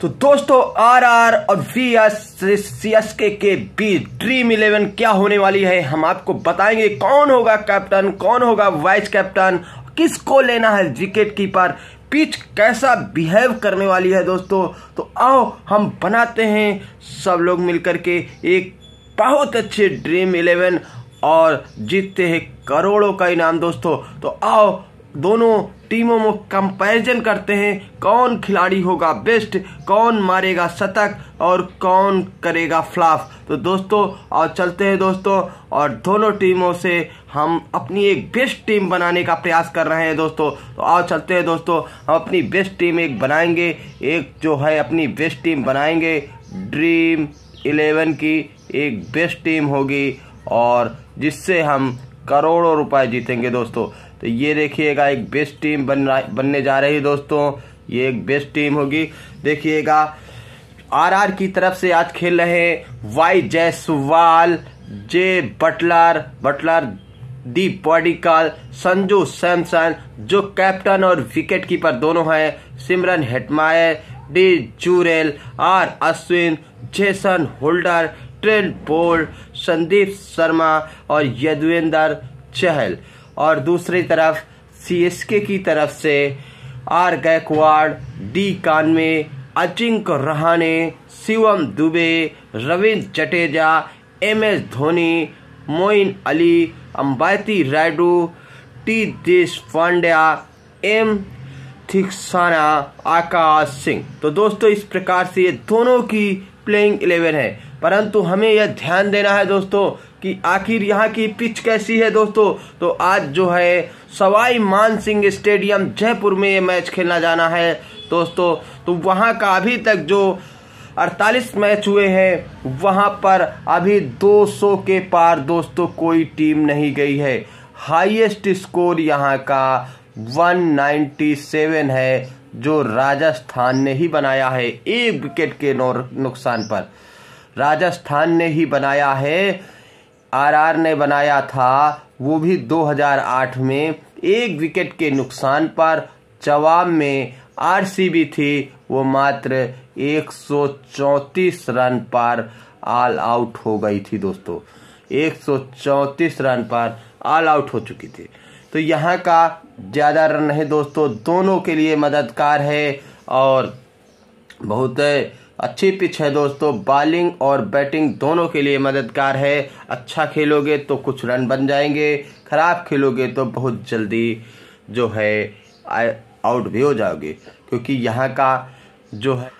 तो दोस्तों आरआर और वी एस के बीच ड्रीम इलेवन क्या होने वाली है हम आपको बताएंगे कौन होगा कैप्टन कौन होगा वाइस कैप्टन किसको लेना है विकेट कीपर पिच कैसा बिहेव करने वाली है दोस्तों तो आओ हम बनाते हैं सब लोग मिलकर के एक बहुत अच्छे ड्रीम इलेवन और जीतते हैं करोड़ों का इनाम दोस्तों तो आओ दोनों टीमों में कंपैरिजन करते हैं कौन खिलाड़ी होगा बेस्ट कौन मारेगा शतक और कौन करेगा फ्लाफ तो दोस्तों और चलते हैं दोस्तों और दोनों टीमों से हम अपनी एक बेस्ट टीम बनाने का प्रयास कर रहे हैं दोस्तों तो आओ चलते हैं दोस्तों हम अपनी बेस्ट टीम एक बनाएंगे एक जो है अपनी बेस्ट टीम बनाएंगे ड्रीम इलेवन की एक बेस्ट टीम होगी और जिससे हम करोड़ों रुपए जीतेंगे दोस्तों तो ये देखिएगा एक बेस्ट टीम बन रहा बनने जा रही है दोस्तों ये एक बेस्ट टीम होगी देखिएगा आरआर की तरफ से आज खेल रहे हैं Y Jaiswal J Buttler Buttler D Padikkal Sanju Samson जो कैप्टन और विकेट कीपर दोनों हैं Shimron Hetmyer D Jurel R Ashwin Jason Holder Trent Boult Sandeep Sharma और यदवेंदर चहल और दूसरी तरफ सीएसके की तरफ से R Gaikwad D Conway Ajinkya Rahane Shivam Dube Ravindra Jadeja M S Dhoni Moeen Ali Ambati Rayudu T Deshpande M Theekshana Akash Singh तो दोस्तों इस प्रकार से ये दोनों की प्लेइंग इलेवन है परंतु हमें यह ध्यान देना है दोस्तों कि आखिर यहाँ की पिच कैसी है दोस्तों तो आज जो है सवाई मानसिंह स्टेडियम जयपुर में ये मैच खेलना जाना है दोस्तों तो वहाँ का अभी तक जो 48 मैच हुए हैं वहाँ पर अभी 200 के पार दोस्तों कोई टीम नहीं गई है हाईएस्ट स्कोर यहाँ का 197 है जो राजस्थान ने ही बनाया है एक विकेट के नुकसान पर राजस्थान ने ही बनाया है आरआर ने बनाया था वो भी 2008 में एक विकेट के नुकसान पर जवाब में आरसीबी थी वो मात्र 134 रन पर ऑल आउट हो गई थी दोस्तों 134 रन पर ऑल आउट हो चुकी थी तो यहाँ का ज़्यादा रन है दोस्तों दोनों के लिए मददगार है और बहुत अच्छी पिच है दोस्तों बॉलिंग और बैटिंग दोनों के लिए मददगार है अच्छा खेलोगे तो कुछ रन बन जाएंगे खराब खेलोगे तो बहुत जल्दी जो है आउट भी हो जाओगे क्योंकि यहाँ का जो है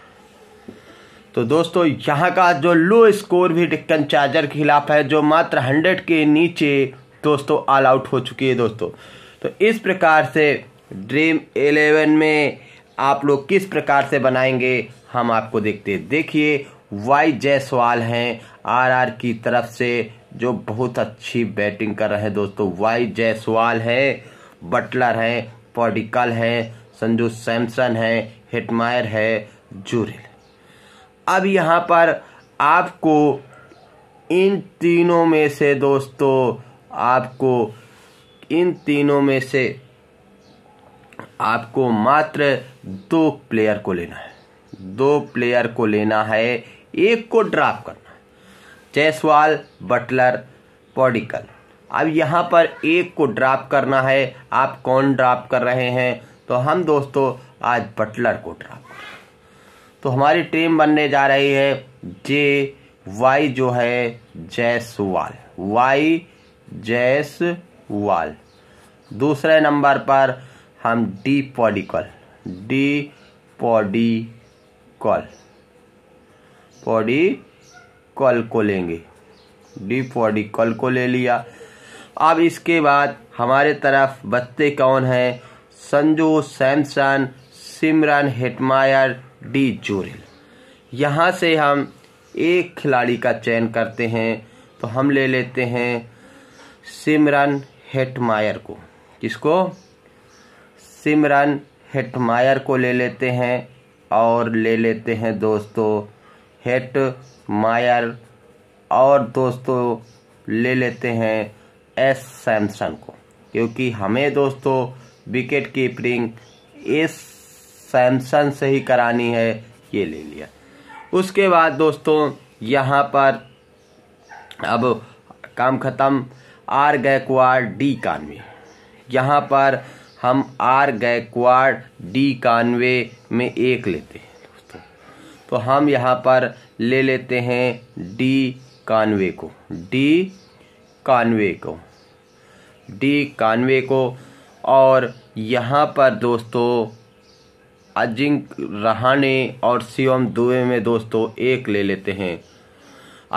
तो दोस्तों यहाँ का जो लो स्कोर भी डिक्कन चार्जर के खिलाफ है जो मात्र हंड्रेड के नीचे दोस्तों ऑल आउट हो चुकी है दोस्तों तो इस प्रकार से ड्रीम एलेवन में आप लोग किस प्रकार से बनाएंगे हम आपको देखते देखिए वाई जायसवाल हैं आरआर की तरफ से जो बहुत अच्छी बैटिंग कर रहे हैं दोस्तों वाई जायसवाल है बटलर हैं पॉडिकल हैं संजू सैमसन हैं हिटमायर है जूरिल अब यहाँ पर आपको इन तीनों में से दोस्तों आपको इन तीनों में से आपको मात्र दो प्लेयर को लेना है दो प्लेयर को लेना है एक को ड्राप करना है जयसवाल बटलर पॉडिकल अब यहाँ पर एक को ड्राप करना है आप कौन ड्राप कर रहे हैं तो हम दोस्तों आज बटलर को ड्राप कर रहे हैं तो हमारी टीम बनने जा रही है जे वाई जो है जयसवाल वाई जयसवाल दूसरे नंबर पर हम D Padikkal D Padikkal Padikkal को लेंगे डी पॉडी कॉल को ले लिया अब इसके बाद हमारे तरफ बत्ते कौन है Sanju Samson Shimron Hetmyer D Jurel यहाँ से हम एक खिलाड़ी का चयन करते हैं तो हम ले लेते हैं सिमरन हेटमायर को किसको सिमरन हेटमायर को ले लेते हैं और ले लेते हैं दोस्तों हेट मायर और दोस्तों ले लेते हैं एस सैमसन को क्योंकि हमें दोस्तों विकेट कीपरिंग एस सैमसन से ही करानी है ये ले लिया उसके बाद दोस्तों यहाँ पर अब काम ख़त्म आर गायकवाड़ डी कानवी यहाँ पर हम आर गैक्वाड़ डी कानवे में एक लेते हैं दोस्तों तो हम यहाँ पर ले लेते हैं डी कानवे को डी कानवे को डी कानवे को और यहाँ पर दोस्तों अजिंक रहाणे और शिवम दुबे में दोस्तों एक ले लेते हैं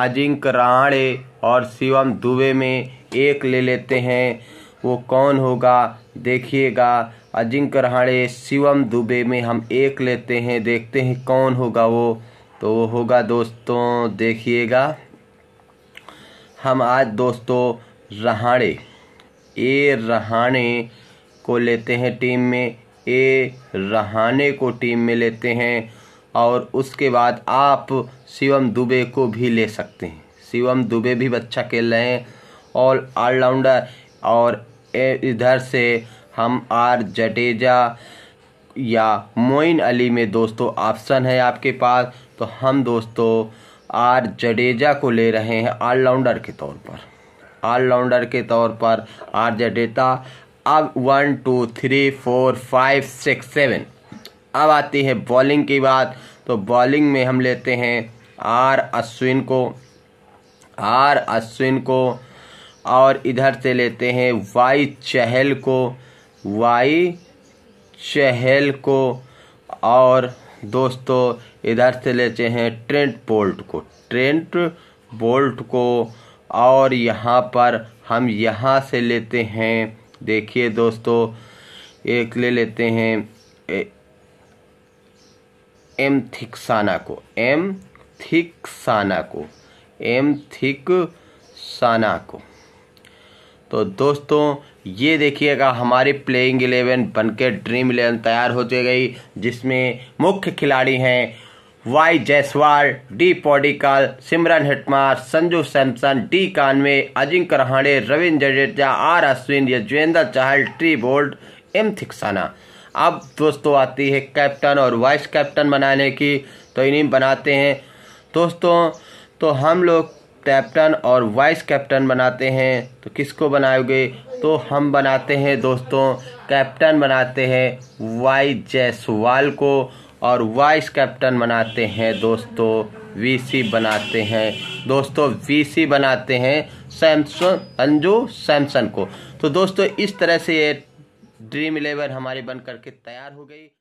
अजिंक रहाणे और शिवम दुबे में एक ले लेते हैं वो कौन होगा देखिएगा अजिंक्य रहाणे शिवम दुबे में हम एक लेते हैं देखते हैं कौन होगा वो तो वो होगा दोस्तों देखिएगा हम आज दोस्तों रहाणे ए रहाणे को लेते हैं टीम में ए रहाणे को टीम में लेते हैं और उसके बाद आप शिवम दुबे को भी ले सकते हैं शिवम दुबे भी अच्छा खेल रहे हैं ऑल ऑलराउंडर और इधर से हम आर जडेजा या मोइन अली में दोस्तों ऑप्शन है आपके पास तो हम दोस्तों आर जडेजा को ले रहे हैं ऑलराउंडर के तौर पर ऑलराउंडर के तौर पर आर जडेजा अब one two three four five six seven अब आती है बॉलिंग की बात तो बॉलिंग में हम लेते हैं आर अश्विन को आर अश्विन को और इधर से लेते हैं वाई चहल को वाई चहल को और दोस्तों इधर से लेते हैं ट्रेंट बोल्ट को ट्रेंट बोल्ट को और यहाँ पर हम यहाँ से लेते हैं देखिए दोस्तों एक ले लेते हैं एम थिकसाना को एम थिकसाना को एम थिकसाना को तो दोस्तों ये देखिएगा हमारी प्लेइंग इलेवन बनकर ड्रीम इलेवन तैयार होती गई जिसमें मुख्य खिलाड़ी हैं Y Jaiswal D Padikkal Shimron Hetmyer Sanju Samson D Conway Ajinkya Rahane Ravindra Jadeja R Ashwin Yuzvendra Chahal Trent Boult M Theekshana अब दोस्तों आती है कैप्टन और वाइस कैप्टन बनाने की तो इन्हीं बनाते हैं दोस्तों तो हम लोग कैप्टन और वाइस कैप्टन बनाते हैं तो किसको बनाओगे तो हम बनाते हैं दोस्तों कैप्टन बनाते हैं वाई जयसवाल को और वाइस कैप्टन बनाते हैं दोस्तों वीसी बनाते हैं दोस्तों वीसी बनाते हैं सैमसन अंजू सैमसन को तो दोस्तों इस तरह से ये ड्रीम इलेवन हमारी बनकर के तैयार हो गई